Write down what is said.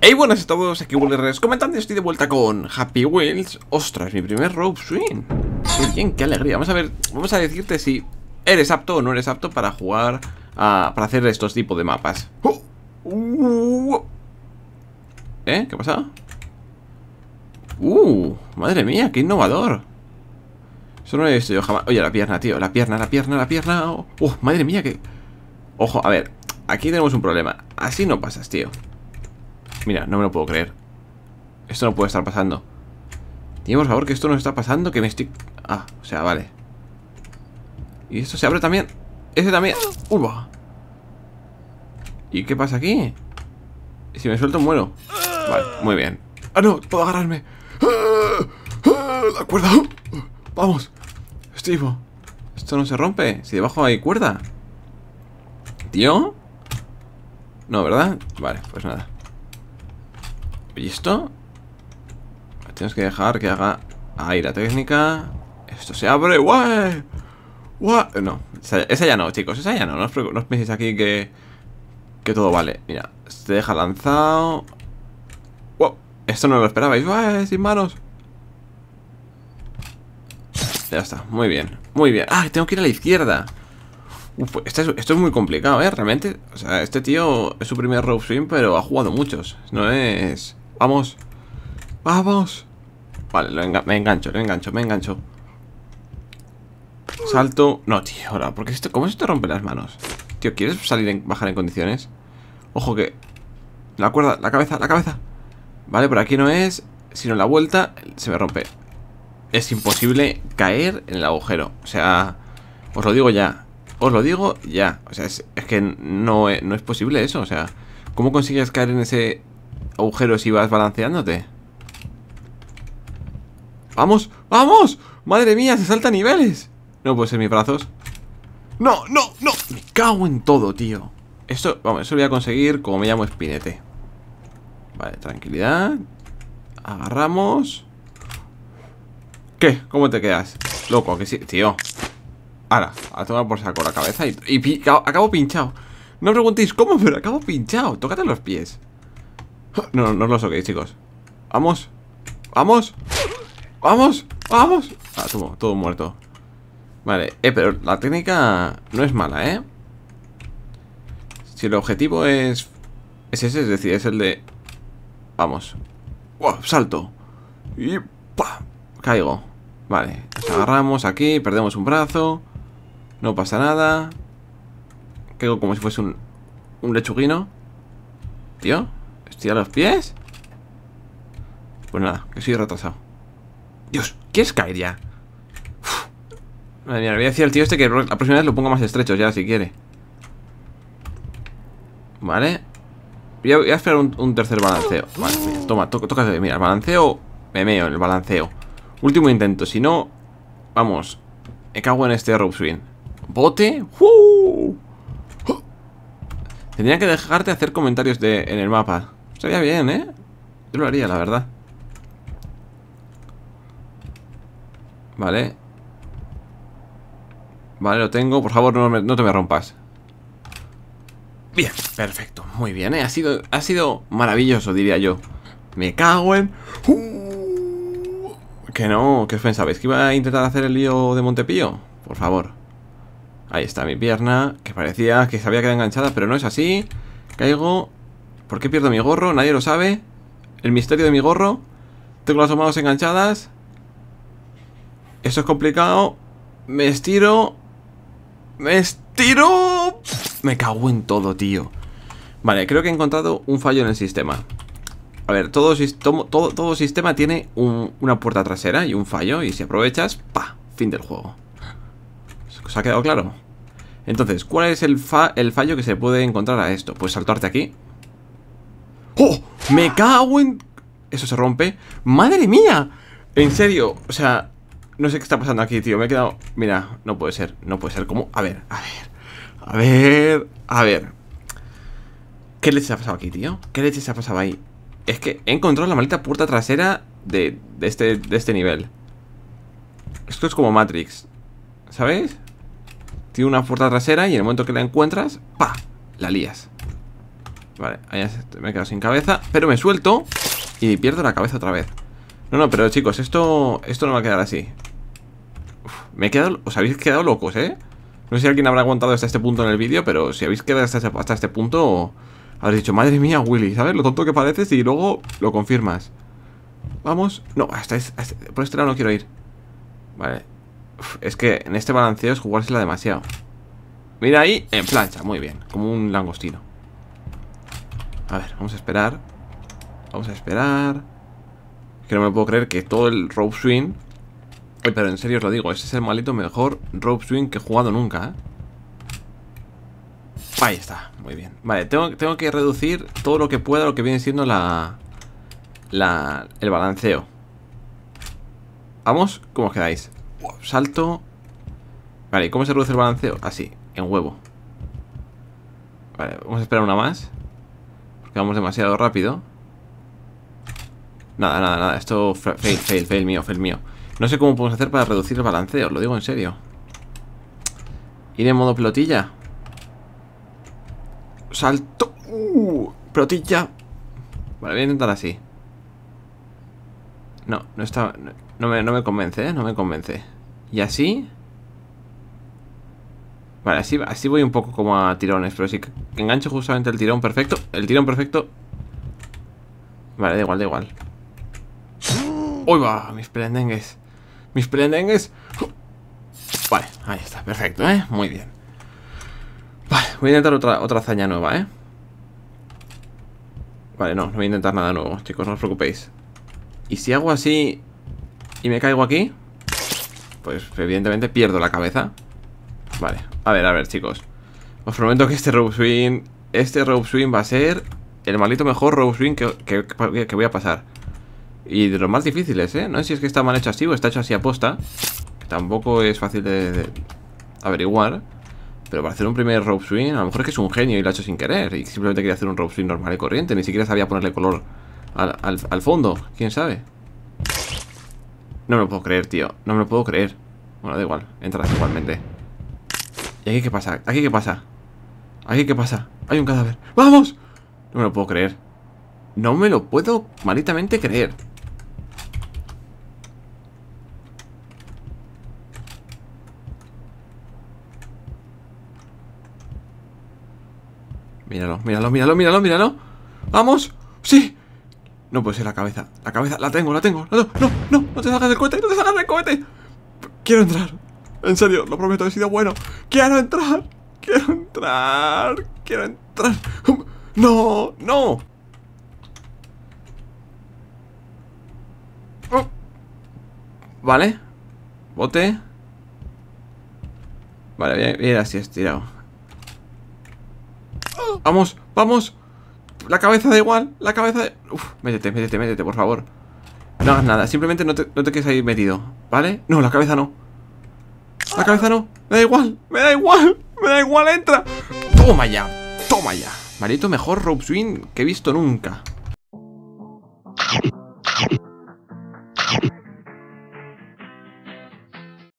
Hey buenas a todos, aquí Reyes comentando estoy de vuelta con Happy Wheels Ostras, mi primer rope swing Qué bien, qué alegría, vamos a ver, vamos a decirte si eres apto o no eres apto para jugar a, ah, Para hacer estos tipos de mapas oh. uh. ¿Eh? ¿Qué pasa? Uh, madre mía, qué innovador Eso no lo he visto yo jamás Oye, la pierna, tío, la pierna, la pierna, la pierna Uh, madre mía, ¡Qué... Ojo, a ver, aquí tenemos un problema Así no pasas, tío mira, no me lo puedo creer. Esto no puede estar pasando. Dime, por favor, que esto no está pasando, que me estoy... Ah, o sea, vale. Y esto se abre también. Ese también. ¡Uva! ¿Y qué pasa aquí? Si me suelto, muero. Vale, muy bien. ¡Ah, no! ¡Puedo agarrarme! ¡La cuerda! ¡Vamos! Steve. Esto no se rompe. Si debajo hay cuerda. ¿Tío? No, ¿verdad? Vale, pues nada. ¿Y esto? Tienes que dejar que haga ahí la técnica. Esto se abre. ¡Guay! No, esa, ya no, chicos. Esa ya no. No os, no penséis aquí que, que todo vale. Mira, se deja lanzado. ¡Wow! Esto no lo esperabais. Sin manos. Ya está, muy bien, muy bien Ah, tengo que ir a la izquierda Uf, Esto es muy complicado, ¿eh? Realmente, o sea, este tío es su primer rope swing Pero ha jugado muchos No es Vamos. Vamos. Vale, me engancho, lo engancho, me engancho. Salto. No, tío, ahora. esto, ¿Cómo se te rompe las manos? Tío, ¿quieres salir en, bajar en condiciones? Ojo que... La cuerda, la cabeza, la cabeza. Vale, por aquí no es. Sino la vuelta se me rompe. Es imposible caer en el agujero. O sea, os lo digo ya. Os lo digo ya. O sea, es, que no, no es posible eso. O sea, ¿cómo consigues caer en ese agujeros y vas balanceándote. ¡Vamos! ¡Vamos! ¡Madre mía! ¡Se salta niveles! No puede ser mis brazos. ¡No! ¡No! ¡No! Me cago en todo, tío. Esto, vamos, eso lo voy a conseguir como me llamo Espinete. Vale, tranquilidad. Agarramos. ¿Qué? ¿Cómo te quedas? Loco, que sí, tío. Ahora, a tomar por saco la cabeza y, y, y acabo pinchado. No preguntéis cómo, pero acabo pinchado. Tócate los pies. No, no os lo soquéis, chicos. Vamos. Vamos. Vamos. Vamos. Ah, todo, todo muerto. Vale, eh, pero la técnica no es mala, ¿eh? Si el objetivo es... Es ese, es decir, es el de... Vamos. Salto. Y... Caigo. Vale. agarramos aquí, perdemos un brazo. No pasa nada. Caigo como si fuese un... Un lechuguino. Tío. ¿Estirar los pies? Pues nada, que soy retrasado. Dios, ¿quieres caer ya? Madre mía, le voy a decir al tío este que la próxima vez lo ponga más estrecho ya, si quiere. Vale. Voy a, esperar un, tercer balanceo. Vale, toma, to, toca. Mira, balanceo. Me meo, el balanceo. Último intento, si no. Vamos. Me cago en este rope Bote. ¡Uh! Tendría que dejarte hacer comentarios en el mapa. Estaría bien, ¿eh? Yo lo haría, la verdad. Vale. Vale, lo tengo. Por favor, no, te me rompas. Bien, perfecto. Muy bien, ¿eh? Ha sido, ha sido maravilloso, diría yo. Me cago en... ¡Uh! que no, ¿qué os pensabais? ¿Que iba a intentar hacer el lío de Montepío? Por favor. Ahí está mi pierna, que parecía que se había quedado enganchada, pero no es así. Caigo ¿Por qué pierdo mi gorro? Nadie lo sabe. El misterio de mi gorro. Tengo las manos enganchadas. Eso es complicado. Me estiro. Me estiro. Me cago en todo, tío. Vale, creo que he encontrado un fallo en el sistema. A ver, todo, todo, sistema tiene una puerta trasera y un fallo. Y si aprovechas, pa, fin del juego. ¿Se ha quedado claro? Entonces, ¿cuál es el, el fallo que se puede encontrar a esto? Pues saltarte aquí. ¡Oh! ¡Me cago en...! Eso se rompe. ¡Madre mía! En serio, o sea... No sé qué está pasando aquí, tío. Me he quedado... Mira, no puede ser. No puede ser. ¿Cómo? A ver, a ver. A ver... A ver. ¿Qué le ha pasado aquí, tío? ¿Qué leches ha pasado ahí? Es que he encontrado la maldita puerta trasera de, de, este, de este nivel. Esto es como Matrix. ¿Sabes? Tiene una puerta trasera y en el momento que la encuentras, ¡pa! La lías. Vale, este, me he quedado sin cabeza Pero me suelto y pierdo la cabeza otra vez No, no, pero chicos, esto Esto no va a quedar así Me he os habéis quedado locos, ¿eh? No sé si alguien habrá aguantado hasta este punto en el vídeo Pero si habéis quedado hasta, este punto Habréis dicho, madre mía, Willy ¿Sabes lo tonto que pareces? Y luego lo confirmas Vamos No, hasta, por este lado no quiero ir Vale Es que en este balanceo es jugársela demasiado Mira ahí, en plancha, muy bien Como un langostino a ver, vamos a esperar. Vamos a esperar. Que no me puedo creer que todo el rope swing... pero en serio os lo digo, ese es el malito mejor rope swing que he jugado nunca, ¿eh? Ahí está, muy bien Vale, tengo, que reducir todo lo que pueda Lo que viene siendo la, la El balanceo Vamos, como os quedáis? Salto Vale, ¿cómo se reduce el balanceo? Así, en huevo Vale, vamos a esperar una más porque vamos demasiado rápido Nada, nada, nada Esto fail, fail, fail mío, fail mío No sé cómo podemos hacer para reducir el balanceo Lo digo en serio Ir en modo plotilla Salto uh, Pelotilla Vale, voy a intentar así No, no está no me, no me convence, ¿eh? No me convence Y así Vale, así, voy un poco como a tirones Pero si engancho justamente el tirón perfecto El tirón perfecto Vale, da igual, da igual ¡Uy, va! Mis prendengues Mis prendengues Vale, ahí está, perfecto, ¿eh? Muy bien Vale, voy a intentar otra, otra hazaña nueva, ¿eh? Vale, no, no voy a intentar nada nuevo, chicos, no os preocupéis Y si hago así y me caigo aquí Pues evidentemente pierdo la cabeza Vale, a ver, a ver, chicos Os prometo que este rope swing Este rope swing va a ser El maldito mejor rope swing que, voy a pasar Y de los más difíciles, ¿eh? No sé si es que está mal hecho así o está hecho así a posta Tampoco es fácil de, averiguar pero para hacer un primer rope swing, a lo mejor es que es un genio y lo ha hecho sin querer. Y simplemente quería hacer un rope swing normal y corriente. Ni siquiera sabía ponerle color al, al, fondo. ¿Quién sabe? No me lo puedo creer, tío. No me lo puedo creer. Bueno, da igual. Entras igualmente aquí qué pasa? ¿Aquí qué pasa? ¿Aquí qué pasa? Hay un cadáver. ¡Vamos! No me lo puedo creer. No me lo puedo malitamente creer. Míralo, míralo, míralo, míralo, míralo. ¡Vamos! ¡Sí! No puede ser la cabeza. La cabeza, la tengo, la tengo. No, no, no, no te salgas del cohete, no te salgas del cohete. Quiero entrar. En serio, lo prometo, he sido bueno. ¡Quiero entrar! ¡Quiero entrar! ¡Quiero entrar! ¡No! ¡No! Oh. Vale. Bote. Vale, bien, bien así estirado. ¡Vamos! ¡Vamos! La cabeza da igual, la cabeza de... Uf, métete, métete, métete, por favor. No hagas nada, simplemente no te, no te quedes ahí metido, ¿vale? No, la cabeza no. La cabeza no, me da igual, me da igual, me da igual, entra Toma ya, toma ya Marito, mejor rope swing que he visto nunca